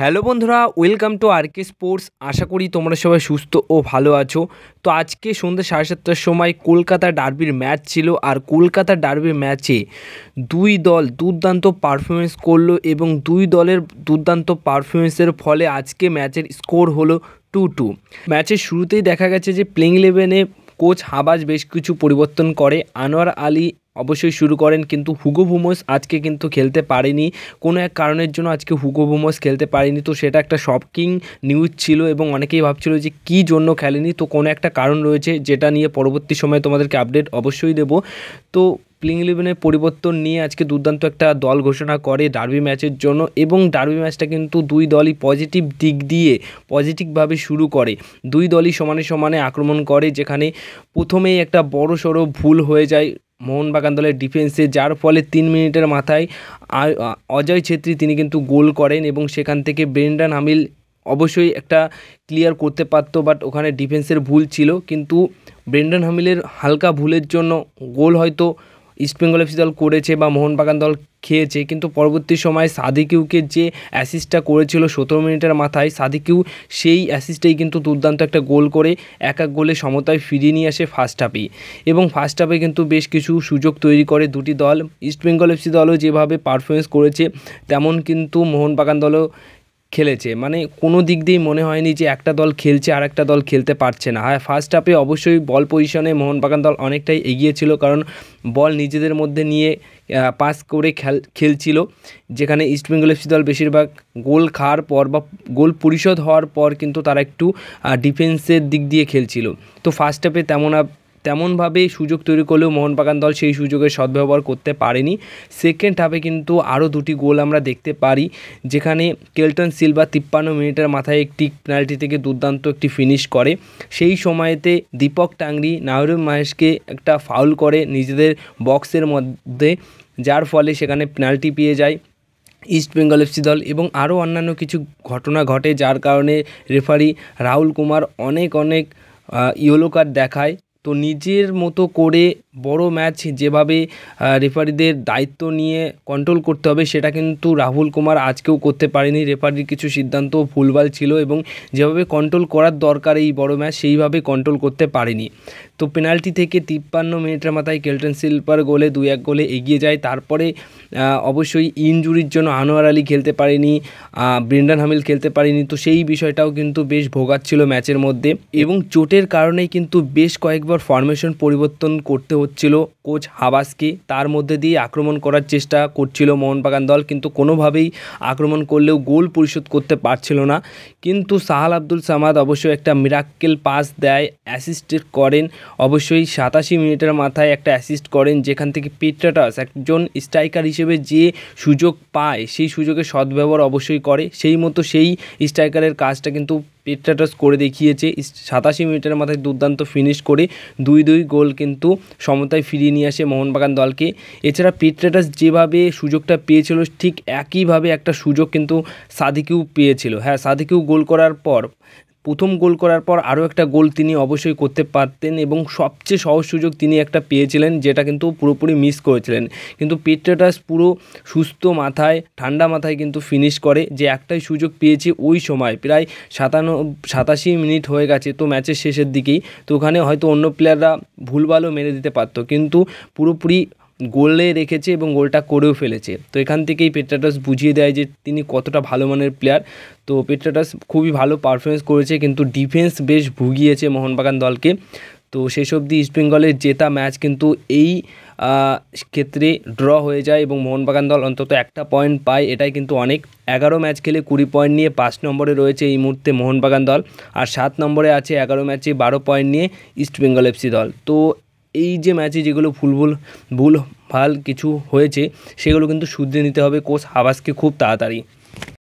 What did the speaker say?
hello বন্ধুরা welcome to RK sports আশা করি তোমরা সবাই সুস্থ ও ভালো আছো তো আজকে সন্ধ্যে সাড়ে সাতটার সময় কলকাতা ডার্বির ম্যাচ ছিল আর কলকাতা ডার্বির ম্যাচে দুই দল দুর্দান্ত পারফরমেন্স করলো এবং দুই দলের দুর্দান্ত পারফরমেন্সের ফলে আজকে ম্যাচের স্কোর হলো টু টু ম্যাচের শুরুতেই দেখা গেছে যে প্লেইং ইলেভেনে কোচ হাবাজ বেশ কিছু পরিবর্তন করে আনোয়ার আলী অবশ্যই শুরু করেন কিন্তু হুগো ভুমোস আজকে কিন্তু খেলতে পারেনি কোনো এক কারণের জন্য আজকে হুগো ভুমোস খেলতে পারেনি তো সেটা একটা শকিং নিউজ ছিল এবং অনেকেই ভাবছিল যে কি জন্য খেলেনি তো কোনো একটা কারণ রয়েছে যেটা নিয়ে পরবর্তী সময়ে তোমাদেরকে আপডেট অবশ্যই দেব তো প্লিং ইলেভেনের পরিবর্তন নিয়ে আজকে দুর্দান্ত একটা দল ঘোষণা করে ডার্বি ম্যাচের জন্য এবং ডার্বি ম্যাচটা কিন্তু দুই দলই পজিটিভ দিক দিয়ে পজিটিভভাবে শুরু করে দুই দলই সমানে সমানে আক্রমণ করে যেখানে প্রথমেই একটা বড় সড়ো ভুল হয়ে যায় মোহনবাগান দলের ডিফেন্সে যার ফলে তিন মিনিটের মাথায় অজয় ছেত্রী তিনি কিন্তু গোল করেন এবং সেখান থেকে ব্রেন্ডান হামিল অবশ্যই একটা ক্লিয়ার করতে পারতো বাট ওখানে ডিফেন্সের ভুল ছিল কিন্তু ব্রেন্ডান হামিলের হালকা ভুলের জন্য গোল হয়তো ইস্টবেঙ্গল এফসি দল করেছে বা মোহনবাগান দল খেয়েছে কিন্তু পরবর্তী সময় সাদিকিউকে যে অ্যাসিস্টটা করেছিল সতেরো মিনিটের মাথায় সাদিকিউ সেই অ্যাসিস্টেই কিন্তু দুর্দান্ত একটা গোল করে এক এক গোলে সমতায় ফিরিয়ে নিয়ে আসে ফার্স্ট হাফে এবং ফার্স্ট হাফে কিন্তু বেশ কিছু সুযোগ তৈরি করে দুটি দল ইস্টবেঙ্গল এফসি দলও যেভাবে পারফরমেন্স করেছে তেমন কিন্তু মোহনবাগান দলও খেলেছে মানে কোনো দিক দিয়েই মনে হয়নি যে একটা দল খেলছে আর একটা দল খেলতে পারছে না হ্যাঁ ফার্স্ট হাফে অবশ্যই বল পজিশনে মোহনবাগান দল অনেকটাই এগিয়ে ছিল কারণ বল নিজেদের মধ্যে নিয়ে পাস করে খেল খেলছিল যেখানে ইস্টবেঙ্গল এফসি দল বেশিরভাগ গোল খাওয়ার পর বা গোল পরিশোধ হওয়ার পর কিন্তু তারা একটু ডিফেন্সের দিক দিয়ে খেলছিল তো ফার্স্ট হাফে তেমন তেমনভাবে সুযোগ তৈরি করলেও মোহনবাগান দল সেই সুযোগের সদ্ব্যবহার করতে পারেনি সেকেন্ড হাফে কিন্তু আরও দুটি গোল আমরা দেখতে পারি যেখানে কেলটন সিলভা তিপ্পান্ন মিনিটের মাথায় একটি পেনাল্টি থেকে দুর্দান্ত একটি ফিনিশ করে সেই সময়তে দীপক টাংরি নাহরুল মাহেশকে একটা ফাউল করে নিজেদের বক্সের মধ্যে যার ফলে সেখানে পেনাল্টি পেয়ে যায় ইস্ট বেঙ্গল এফসি দল এবং আরও অন্যান্য কিছু ঘটনা ঘটে যার কারণে রেফারি রাহুল কুমার অনেক অনেক ইয়েলো কার্ড দেখায় তো নিজের মতো করে বড় ম্যাচ যেভাবে রেফারিদের দায়িত্ব নিয়ে কন্ট্রোল করতে হবে সেটা কিন্তু রাহুল কুমার আজকেও করতে পারেনি রেফারির কিছু সিদ্ধান্ত ভুলভাল ছিল এবং যেভাবে কন্ট্রোল করার দরকার এই বড় ম্যাচ সেইভাবে কন্ট্রোল করতে পারেনি তো পেনাল্টি থেকে তিপ্পান্ন মিনিটের মাথায় কেল্টন সিলপার গোলে দুই এক গোলে এগিয়ে যায় তারপরে অবশ্যই ইনজুরির জন্য আনোয়ার আলী খেলতে পারেনি ব্রিন্ডান হামিল খেলতে পারেনি তো সেই বিষয়টাও কিন্তু বেশ ভোগাচ্ছিল ম্যাচের মধ্যে এবং চোটের কারণেই কিন্তু বেশ কয়েকবার ফরমেশন পরিবর্তন করতে হচ্ছিল কোচ হাবাসকে তার মধ্যে দিয়ে আক্রমণ করার চেষ্টা করছিল মোহনবাগান দল কিন্তু কোনোভাবেই আক্রমণ করলেও গোল পরিশোধ করতে পারছিল না কিন্তু সাহাল আব্দুল সামাদ অবশ্যই একটা মিরাক্কেল পাস দেয় অ্যাসিস্ট করেন অবশ্যই সাতাশি মিনিটের মাথায় একটা অ্যাসিস্ট করেন যেখান থেকে পিট্রাটাস একজন স্ট্রাইকার হিসেবে যে সুযোগ পায় সেই সুযোগের সদ্ব্যবহার অবশ্যই করে সেই মতো সেই স্ট্রাইকারের কাজটা কিন্তু স্টেটাস করে দেখিয়েছে সাতাশি মিনিটের মাথায় দুর্দান্ত ফিনিশ করে দুই দুই গোল কিন্তু সমতায় ফিরিয়ে নিয়ে আসে মোহনবাগান দলকে এছাড়া পিট্রেটাস যেভাবে সুযোগটা পেয়েছিল ঠিক একইভাবে একটা সুযোগ কিন্তু সাদিকেও পেয়েছিল হ্যাঁ সাদিকেও গোল করার পর প্রথম গোল করার পর আরও একটা গোল তিনি অবশ্যই করতে পারতেন এবং সবচেয়ে সহজ সুযোগ তিনি একটা পেয়েছিলেন যেটা কিন্তু পুরোপুরি মিস করেছিলেন কিন্তু পেট্রাটাস পুরো সুস্থ মাথায় ঠান্ডা মাথায় কিন্তু ফিনিশ করে যে একটাই সুযোগ পেয়েছি ওই সময় প্রায় সাতান্ন সাতাশি মিনিট হয়ে গেছে তো ম্যাচের শেষের দিকেই তো ওখানে হয়তো অন্য প্লেয়াররা ভুলভালও মেরে দিতে পারতো কিন্তু পুরোপুরি গোলে রেখেছে এবং গোলটা করেও ফেলেছে তো এখান থেকেই পেট্রাটাস বুঝিয়ে দেয় যে তিনি কতটা ভালো মানের প্লেয়ার তো পেট্রাটাস খুবই ভালো পারফরমেন্স করেছে কিন্তু ডিফেন্স বেশ ভুগিয়েছে মোহনবাগান দলকে তো শেষ অবধি ইস্টবেঙ্গলের জেতা ম্যাচ কিন্তু এই ক্ষেত্রে ড্র হয়ে যায় এবং মোহনবাগান দল অন্তত একটা পয়েন্ট পায় এটাই কিন্তু অনেক এগারো ম্যাচ খেলে কুড়ি পয়েন্ট নিয়ে পাঁচ নম্বরে রয়েছে এই মুহূর্তে মোহনবাগান দল আর সাত নম্বরে আছে এগারো ম্যাচে বারো পয়েন্ট নিয়ে ইস্টবেঙ্গল এফসি দল তো এই যে ম্যাচে যেগুলো ফুলবুল ভুল ভাল কিছু হয়েছে সেগুলো কিন্তু শুধরে নিতে হবে কোচ হাবাসকে খুব তাড়াতাড়ি